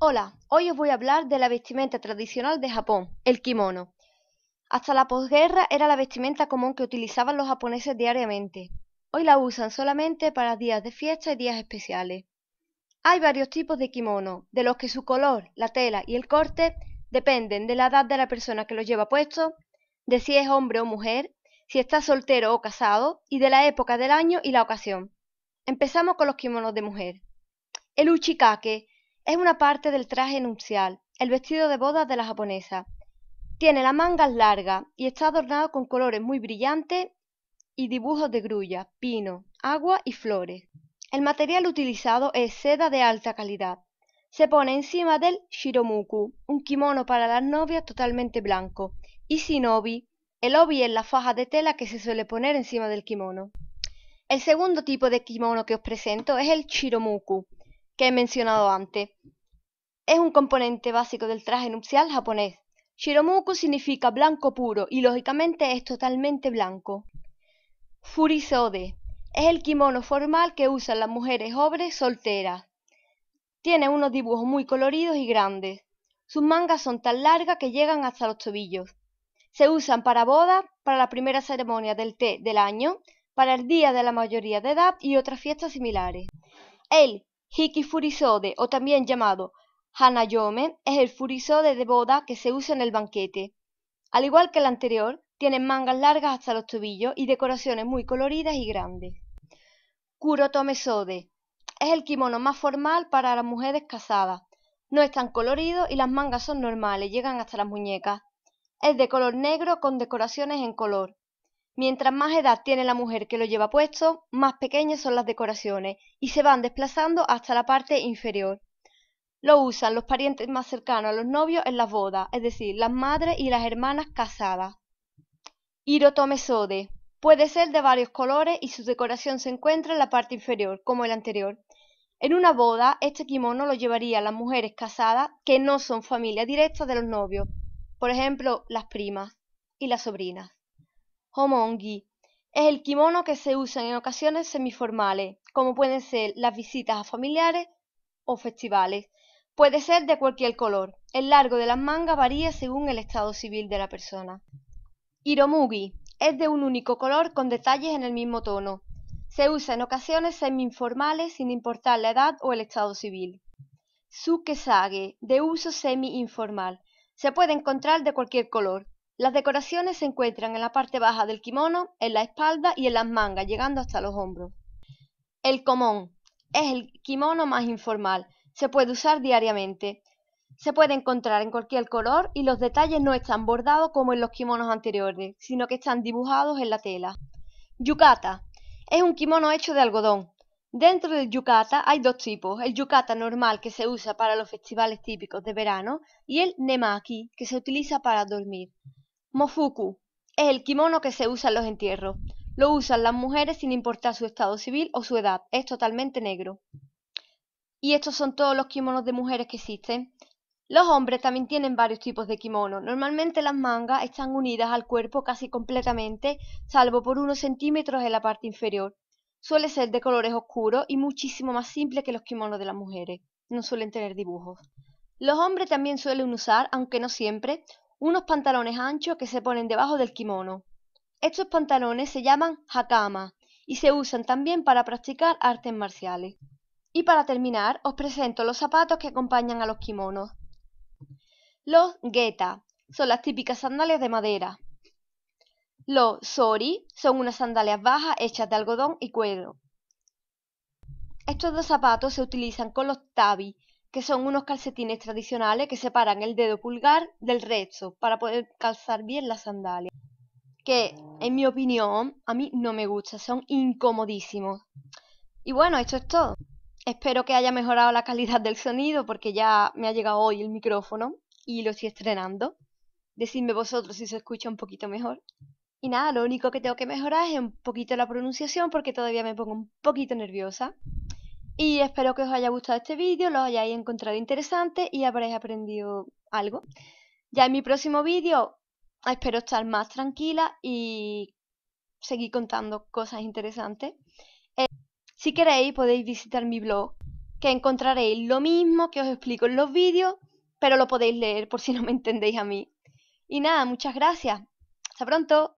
Hola, hoy os voy a hablar de la vestimenta tradicional de Japón, el kimono. Hasta la posguerra era la vestimenta común que utilizaban los japoneses diariamente. Hoy la usan solamente para días de fiesta y días especiales. Hay varios tipos de kimono, de los que su color, la tela y el corte dependen de la edad de la persona que lo lleva puesto, de si es hombre o mujer, si está soltero o casado y de la época del año y la ocasión. Empezamos con los kimonos de mujer. El uchikake es una parte del traje nupcial, el vestido de bodas de la japonesa. Tiene la mangas larga y está adornado con colores muy brillantes y dibujos de grulla, pino, agua y flores. El material utilizado es seda de alta calidad. Se pone encima del shiromuku, un kimono para las novias totalmente blanco, y sin obi. el obi es la faja de tela que se suele poner encima del kimono. El segundo tipo de kimono que os presento es el shiromuku, que he mencionado antes. Es un componente básico del traje nupcial japonés. Shiromuku significa blanco puro y lógicamente es totalmente blanco. Furisode es el kimono formal que usan las mujeres jóvenes solteras. Tiene unos dibujos muy coloridos y grandes. Sus mangas son tan largas que llegan hasta los tobillos. Se usan para bodas, para la primera ceremonia del té del año, para el día de la mayoría de edad y otras fiestas similares. El Hiki-furisode, o también llamado hanayome, es el furisode de boda que se usa en el banquete. Al igual que el anterior, tiene mangas largas hasta los tobillos y decoraciones muy coloridas y grandes. Kurotomesode es el kimono más formal para las mujeres casadas. No es tan colorido y las mangas son normales, llegan hasta las muñecas. Es de color negro con decoraciones en color. Mientras más edad tiene la mujer que lo lleva puesto, más pequeñas son las decoraciones y se van desplazando hasta la parte inferior. Lo usan los parientes más cercanos a los novios en las bodas, es decir, las madres y las hermanas casadas. sode Puede ser de varios colores y su decoración se encuentra en la parte inferior, como el anterior. En una boda, este kimono lo llevarían las mujeres casadas que no son familia directa de los novios, por ejemplo, las primas y las sobrinas. Homongi. Es el kimono que se usa en ocasiones semiformales, como pueden ser las visitas a familiares o festivales. Puede ser de cualquier color. El largo de las mangas varía según el estado civil de la persona. Iromugi. Es de un único color con detalles en el mismo tono. Se usa en ocasiones semi-informales sin importar la edad o el estado civil. Sukesage, de uso semi-informal. Se puede encontrar de cualquier color. Las decoraciones se encuentran en la parte baja del kimono, en la espalda y en las mangas, llegando hasta los hombros. El comón es el kimono más informal, se puede usar diariamente. Se puede encontrar en cualquier color y los detalles no están bordados como en los kimonos anteriores, sino que están dibujados en la tela. Yukata es un kimono hecho de algodón. Dentro del yukata hay dos tipos, el yukata normal que se usa para los festivales típicos de verano y el nemaki que se utiliza para dormir. Mofuku es el kimono que se usa en los entierros. Lo usan las mujeres sin importar su estado civil o su edad. Es totalmente negro. Y estos son todos los kimonos de mujeres que existen. Los hombres también tienen varios tipos de kimono. Normalmente las mangas están unidas al cuerpo casi completamente, salvo por unos centímetros en la parte inferior. Suele ser de colores oscuros y muchísimo más simple que los kimonos de las mujeres. No suelen tener dibujos. Los hombres también suelen usar, aunque no siempre, unos pantalones anchos que se ponen debajo del kimono. Estos pantalones se llaman hakama y se usan también para practicar artes marciales. Y para terminar, os presento los zapatos que acompañan a los kimonos. Los geta son las típicas sandalias de madera. Los sori son unas sandalias bajas hechas de algodón y cuero. Estos dos zapatos se utilizan con los tabi, que son unos calcetines tradicionales que separan el dedo pulgar del resto para poder calzar bien las sandalias. Que, en mi opinión, a mí no me gusta, son incomodísimos. Y bueno, esto es todo. Espero que haya mejorado la calidad del sonido porque ya me ha llegado hoy el micrófono y lo estoy estrenando. Decidme vosotros si se escucha un poquito mejor. Y nada, lo único que tengo que mejorar es un poquito la pronunciación porque todavía me pongo un poquito nerviosa. Y espero que os haya gustado este vídeo, lo hayáis encontrado interesante y habréis aprendido algo. Ya en mi próximo vídeo espero estar más tranquila y seguir contando cosas interesantes. Eh, si queréis podéis visitar mi blog, que encontraréis lo mismo que os explico en los vídeos, pero lo podéis leer por si no me entendéis a mí. Y nada, muchas gracias. Hasta pronto.